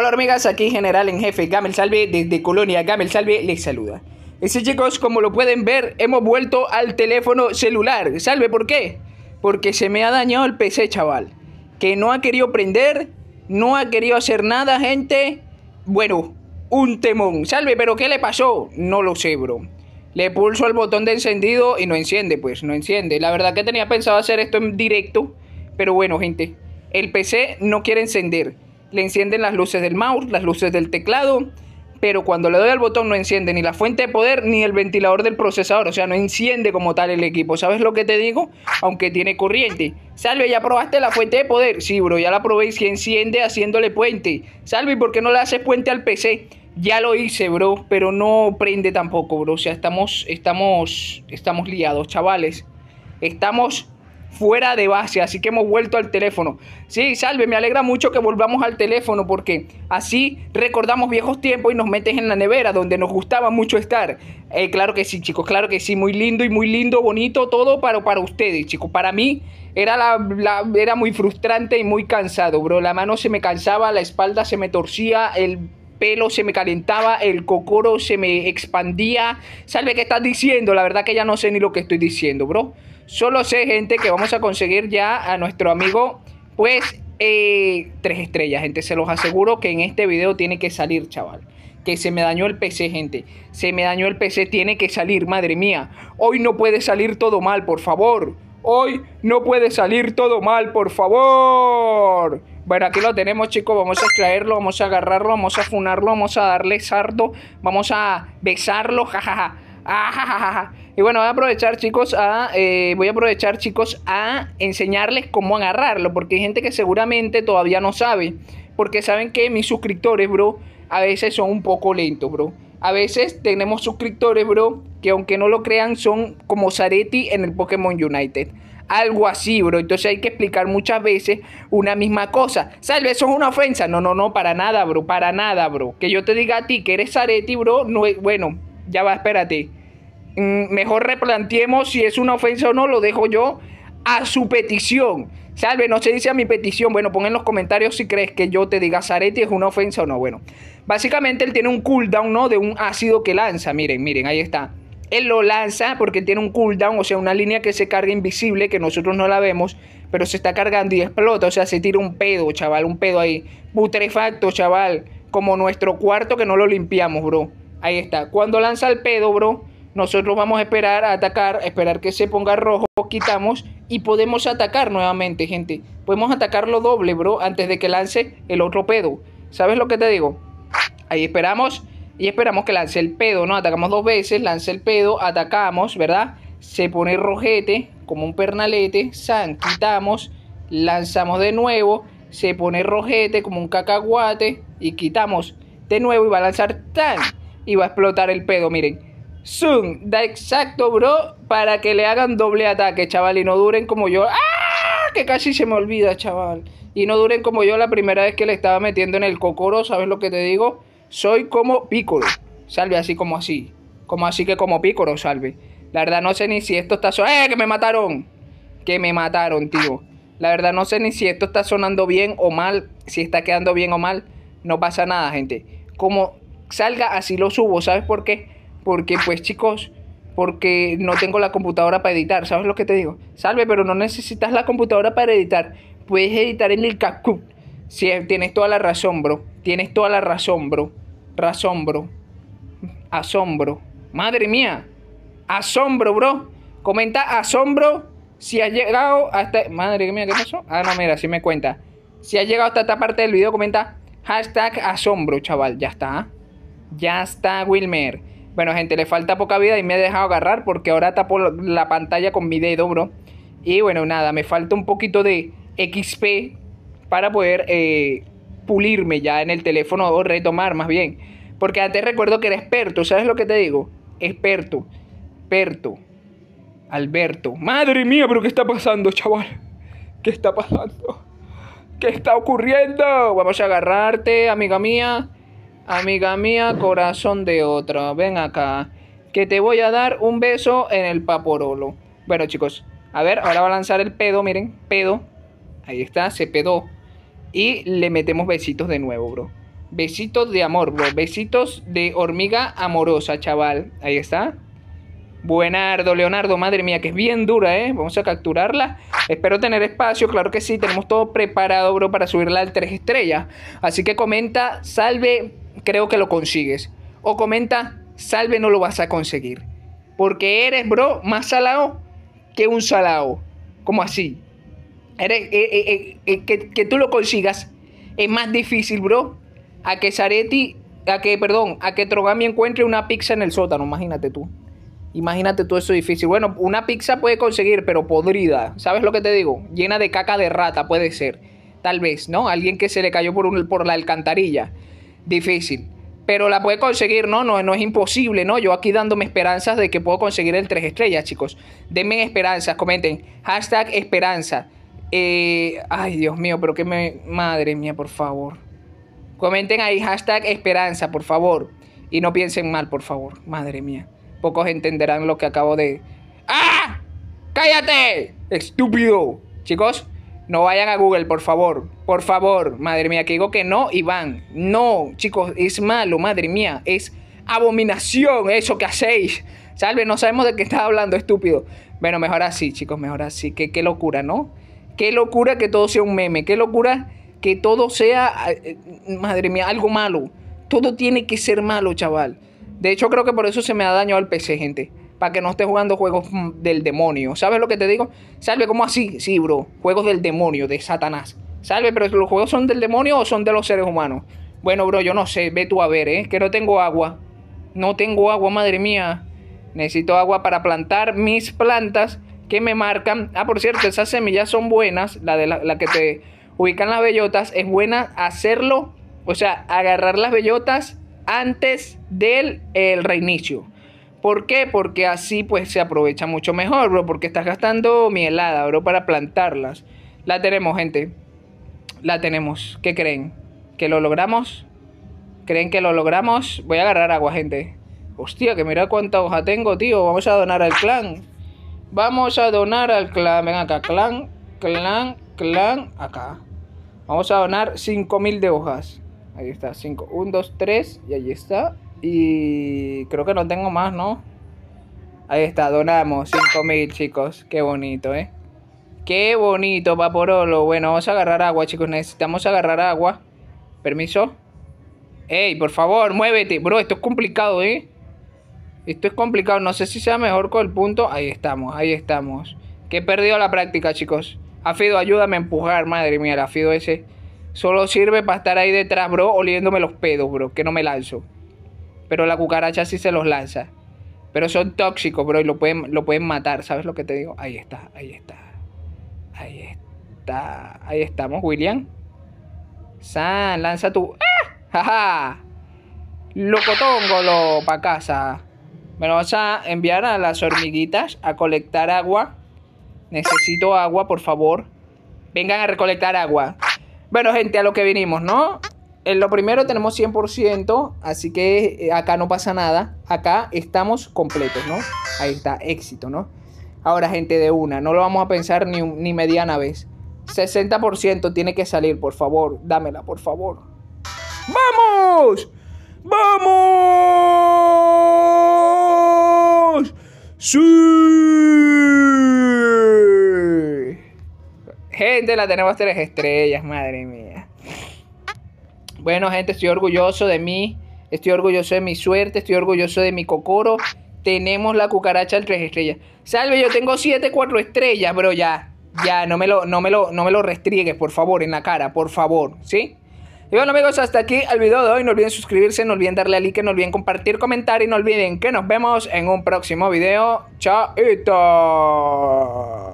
Hola hormigas, aquí General en Jefe Gamel Salve desde Colonia Gamel Salve les saluda. ese chicos, como lo pueden ver, hemos vuelto al teléfono celular. ¿Salve por qué? Porque se me ha dañado el PC, chaval. Que no ha querido prender, no ha querido hacer nada, gente. Bueno, un temón. Salve, pero ¿qué le pasó? No lo sé, bro. Le pulso al botón de encendido y no enciende, pues no enciende. La verdad que tenía pensado hacer esto en directo, pero bueno, gente, el PC no quiere encender. Le encienden las luces del mouse, las luces del teclado, pero cuando le doy al botón no enciende ni la fuente de poder ni el ventilador del procesador, o sea, no enciende como tal el equipo. ¿Sabes lo que te digo? Aunque tiene corriente. Salve, ¿ya probaste la fuente de poder? Sí, bro, ya la probé y se enciende haciéndole puente. Salve, ¿y por qué no le haces puente al PC? Ya lo hice, bro, pero no prende tampoco, bro. O sea, estamos, estamos, estamos liados, chavales. Estamos fuera de base, así que hemos vuelto al teléfono. Sí, salve, me alegra mucho que volvamos al teléfono porque así recordamos viejos tiempos y nos metes en la nevera donde nos gustaba mucho estar. Eh, claro que sí, chicos, claro que sí, muy lindo y muy lindo, bonito, todo para, para ustedes, chicos. Para mí era, la, era muy frustrante y muy cansado, bro. La mano se me cansaba, la espalda se me torcía, el pelo se me calentaba, el cocoro se me expandía. Salve, ¿qué estás diciendo? La verdad que ya no sé ni lo que estoy diciendo, bro. Solo sé, gente, que vamos a conseguir ya a nuestro amigo, pues, eh, tres estrellas, gente. Se los aseguro que en este video tiene que salir, chaval. Que se me dañó el PC, gente. Se me dañó el PC, tiene que salir, madre mía. Hoy no puede salir todo mal, por favor. Hoy no puede salir todo mal, por favor. Bueno, aquí lo tenemos, chicos. Vamos a extraerlo, vamos a agarrarlo, vamos a funarlo, vamos a darle sardo, vamos a besarlo, jajaja. Ah, y bueno, voy a aprovechar, chicos, a, eh, voy a aprovechar, chicos, a enseñarles cómo agarrarlo, porque hay gente que seguramente todavía no sabe, porque saben que mis suscriptores, bro, a veces son un poco lentos, bro. A veces tenemos suscriptores, bro, que aunque no lo crean, son como Sareti en el Pokémon United. Algo así, bro. Entonces hay que explicar muchas veces una misma cosa. Salve, eso es una ofensa. No, no, no, para nada, bro. Para nada, bro. Que yo te diga a ti que eres Sareti bro. No, bueno, ya va, espérate. Mm, mejor replanteemos si es una ofensa o no, lo dejo yo a su petición. Salve, no se dice a mi petición. Bueno, pon en los comentarios si crees que yo te diga Zaretti es una ofensa o no. Bueno, básicamente él tiene un cooldown, ¿no? De un ácido que lanza. Miren, miren, ahí está. Él lo lanza porque tiene un cooldown, o sea, una línea que se carga invisible, que nosotros no la vemos, pero se está cargando y explota. O sea, se tira un pedo, chaval, un pedo ahí. Putrefacto, chaval. Como nuestro cuarto que no lo limpiamos, bro. Ahí está. Cuando lanza el pedo, bro, nosotros vamos a esperar a atacar, esperar que se ponga rojo, quitamos y podemos atacar nuevamente, gente. Podemos atacarlo doble, bro, antes de que lance el otro pedo. ¿Sabes lo que te digo? Ahí esperamos y esperamos que lance el pedo, ¿no? Atacamos dos veces, lance el pedo, atacamos, ¿verdad? Se pone rojete, como un pernalete, san, quitamos, lanzamos de nuevo, se pone rojete, como un cacahuate, y quitamos de nuevo y va a lanzar tan, y va a explotar el pedo, miren Zoom, da exacto, bro, para que le hagan doble ataque, chaval, y no duren como yo. ¡Ah! Que casi se me olvida, chaval. Y no duren como yo la primera vez que le estaba metiendo en el cocoro, ¿sabes lo que te digo? Soy como Pícoro. Salve así como así. Como así que como Pícoro, salve. La verdad no sé ni si esto está... sonando ¡Eh, que me mataron! Que me mataron, tío. La verdad no sé ni si esto está sonando bien o mal. Si está quedando bien o mal. No pasa nada, gente. Como salga, así lo subo. ¿Sabes por qué? porque pues chicos, porque no tengo la computadora para editar, ¿sabes lo que te digo? Salve, pero no necesitas la computadora para editar, puedes editar en el CapCut. Sí, tienes toda la razón, bro. Tienes toda la razón, bro. Razón, bro. Asombro. Madre mía. Asombro, bro. Comenta asombro si has llegado hasta... Madre mía, ¿qué pasó? Ah, no, mira, si me cuenta. Si has llegado hasta esta parte del video, comenta hashtag asombro, chaval. Ya está. Ya está, Wilmer. Bueno, gente, le falta poca vida y me he dejado agarrar porque ahora tapo la pantalla con mi dedo, bro. Y bueno, nada, me falta un poquito de XP para poder eh, pulirme ya en el teléfono o retomar más bien. Porque antes recuerdo que era experto, ¿sabes lo que te digo? Experto, experto, Alberto. Madre mía, pero ¿qué está pasando, chaval? ¿Qué está pasando? ¿Qué está ocurriendo? Vamos a agarrarte, amiga mía. Amiga mía, corazón de otra, ven acá, que te voy a dar un beso en el paporolo. Bueno, chicos, a ver, ahora va a lanzar el pedo, miren, pedo. Ahí está, se pedó. Y le metemos besitos de nuevo, bro. Besitos de amor, bro. Besitos de hormiga amorosa, chaval. Ahí está. Buenardo, Leonardo, madre mía, que es bien dura, ¿eh? Vamos a capturarla. Espero tener espacio, claro que sí, tenemos todo preparado, bro, para subirla al 3 estrellas. Así que comenta, salve, creo que lo consigues. O comenta, salve no lo vas a conseguir. Porque eres, bro, más salado que un salado. Como así. Eres, eh, eh, eh, que, tú lo consigas es más difícil, bro, a que zareti a que, perdón, a que Trogami encuentre una pizza en el sótano, imagínate tú. Imagínate tú eso difícil. Bueno, una pizza puede conseguir, pero podrida. ¿Sabes lo que te digo? Llena de caca de rata, puede ser. Tal vez, ¿no? Alguien que se le cayó por, un, por la alcantarilla difícil. Pero la puede conseguir, ¿no? No, no es imposible, ¿no? Yo aquí dándome esperanzas de que puedo conseguir el 3 estrellas, chicos. Denme esperanzas, comenten. Hashtag esperanza. Eh, ay, Dios mío, pero que me... Madre mía, por favor. Comenten ahí, hashtag esperanza, por favor. Y no piensen mal, por favor. Madre mía. Pocos entenderán lo que acabo de... ¡Ah! ¡Cállate! Estúpido. Chicos, no vayan a Google, por favor. Por favor, madre mía, que digo que no Iván, No, chicos, es malo, madre mía. Es abominación eso que hacéis. Salve, no sabemos de qué está hablando, estúpido. Bueno, mejor así, chicos, mejor así. que qué locura, ¿no? Qué locura que todo sea un meme. Qué locura que todo sea, eh, madre mía, algo malo. Todo tiene que ser malo, chaval. De hecho, creo que por eso se me ha dañado el PC, gente para que no esté jugando juegos mm, del demonio. ¿Sabes lo que te digo? Salve, ¿cómo así? Sí, bro, juegos del demonio, de Satanás. Salve, pero ¿los juegos son del demonio o son de los seres humanos? Bueno, bro, yo no sé, ve tú a ver, ¿eh? Que no tengo agua. No tengo agua, madre mía. Necesito agua para plantar mis plantas que me marcan. Ah, por cierto, esas semillas son buenas. La, de la, que te ubican las bellotas. Es buena hacerlo. O sea, agarrar las bellotas antes del reinicio. ¿Por qué? Porque así pues se aprovecha mucho mejor, bro, porque estás gastando mielada, bro, para plantarlas. La tenemos, gente. La tenemos. ¿Qué creen? ¿Que lo logramos? ¿Creen que lo logramos? Voy a agarrar agua, gente. Hostia, que mira cuánta hoja tengo, tío. Vamos a donar al clan. Vamos a donar al clan. Ven acá, clan, clan, clan, acá. Vamos a donar 5.000 de hojas. Ahí está, 5. 1, 2, 3. Y ahí está. Y creo que no tengo más, ¿no? Ahí está, donamos 5000, chicos. Qué bonito, ¿eh? Qué bonito, Vaporolo. Bueno, vamos a agarrar agua, chicos. Necesitamos agarrar agua. Permiso. Ey, por favor, muévete. Bro, esto es complicado, ¿eh? Esto es complicado. No sé si sea mejor con el punto. Ahí estamos, ahí estamos. Que he perdido la práctica, chicos. Afido, ayúdame a empujar. Madre mía, el afido ese solo sirve para estar ahí detrás, bro, oliéndome los pedos, bro. Que no me lanzo. Pero la cucaracha sí se los lanza. Pero son tóxicos, bro, y lo pueden, lo pueden matar, ¿sabes lo que te digo? Ahí está, ahí está. Ahí está. Ahí estamos, William. San, lanza tu. ¡Ah! ¡Jaja! lo ¡Pa' casa. Me lo vas a enviar a las hormiguitas a colectar agua. Necesito agua, por favor. Vengan a recolectar agua. Bueno, gente, a lo que vinimos, ¿no? en eh, lo primero tenemos 100%, así que eh, acá no pasa nada. Acá estamos completos, ¿no? Ahí está, éxito, ¿no? Ahora, gente de una, no lo vamos a pensar ni, mediana vez. 60% tiene que salir, por favor, dámela, por favor. ¡Vamos! ¡Vamos! ¡Sí! Gente, la tenemos tres estrellas, madre mía. Bueno, gente, estoy orgulloso de mí. Estoy orgulloso de mi suerte. Estoy orgulloso de mi cocoro. Tenemos la cucaracha al tres estrellas. Salve, yo tengo siete 4 estrellas, bro. Ya, ya, no me lo, no me lo, no me lo restriegues, por favor, en la cara, por favor, ¿sí? Y bueno amigos, hasta aquí el video de hoy. No olviden suscribirse, no olviden darle a like, no olviden compartir, comentar y no olviden que nos vemos en un próximo video. Chao.